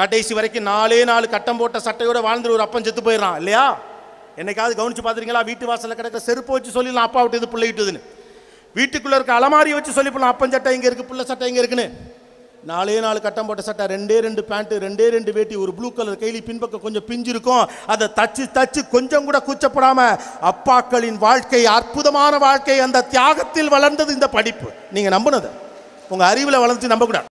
கடைசி வரைக்கும் நாலே நாலு கட்டம் போட்ட சட்டையோட வாழ்ந்துட்டு ஒரு அப்பன் செத்து போயிடறான் இல்லையா என்னைக்காவது கவனிச்சு பார்த்துருக்கீங்களா வீட்டு வாசலில் கிடக்க செருப்பு வச்சு சொல்லிடலாம் அப்பா விட்டு இது பிள்ளை விட்டுதுன்னு வீட்டுக்குள்ளே இருக்க அலமாரி வச்சு சொல்லிப்படலாம் அப்பன் சட்டை இங்கே இருக்குது பிள்ளை சட்டை இங்கே இருக்குன்னு நாலே நாலு கட்டம் போட்ட சட்டை ரெண்டே ரெண்டு பேண்ட்டு ரெண்டே ரெண்டு வேட்டி ஒரு ப்ளூ கலர் கைலி பின்பக்கம் கொஞ்சம் பிஞ்சிருக்கும் அதை தச்சு தச்சு கொஞ்சம் கூட கூச்சப்படாமல் அப்பாக்களின் வாழ்க்கை அற்புதமான வாழ்க்கை அந்த தியாகத்தில் வளர்ந்தது இந்த படிப்பு நீங்கள் நம்பினது உங்கள் அறிவில் வளர்ந்து நம்பக்கூடாது